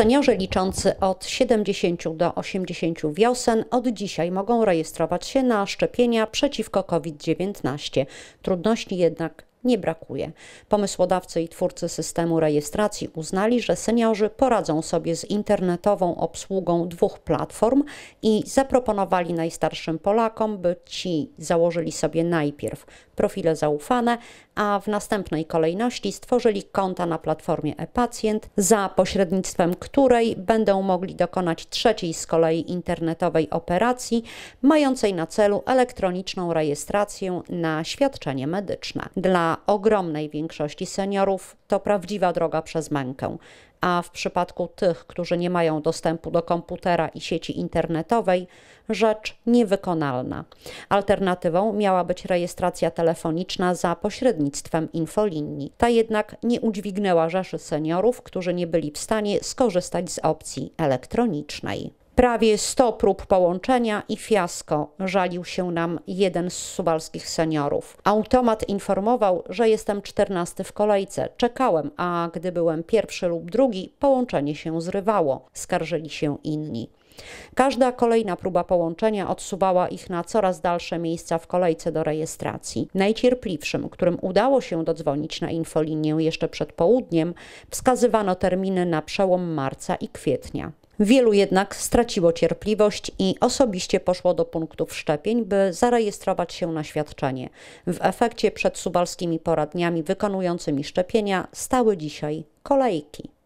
Seniorzy liczący od 70 do 80 wiosen od dzisiaj mogą rejestrować się na szczepienia przeciwko COVID-19. Trudności jednak nie brakuje. Pomysłodawcy i twórcy systemu rejestracji uznali, że seniorzy poradzą sobie z internetową obsługą dwóch platform i zaproponowali najstarszym Polakom, by ci założyli sobie najpierw profile zaufane, a w następnej kolejności stworzyli konta na platformie e-pacjent, za pośrednictwem której będą mogli dokonać trzeciej z kolei internetowej operacji, mającej na celu elektroniczną rejestrację na świadczenie medyczne. Dla ogromnej większości seniorów to prawdziwa droga przez mękę, a w przypadku tych, którzy nie mają dostępu do komputera i sieci internetowej, rzecz niewykonalna. Alternatywą miała być rejestracja telefoniczna za pośrednictwem infolinii. Ta jednak nie udźwignęła rzeszy seniorów, którzy nie byli w stanie skorzystać z opcji elektronicznej. Prawie 100 prób połączenia i fiasko, żalił się nam jeden z suwalskich seniorów. Automat informował, że jestem czternasty w kolejce. Czekałem, a gdy byłem pierwszy lub drugi, połączenie się zrywało, skarżyli się inni. Każda kolejna próba połączenia odsuwała ich na coraz dalsze miejsca w kolejce do rejestracji. Najcierpliwszym, którym udało się dodzwonić na infolinię jeszcze przed południem, wskazywano terminy na przełom marca i kwietnia. Wielu jednak straciło cierpliwość i osobiście poszło do punktów szczepień, by zarejestrować się na świadczenie. W efekcie przed subalskimi poradniami wykonującymi szczepienia stały dzisiaj kolejki.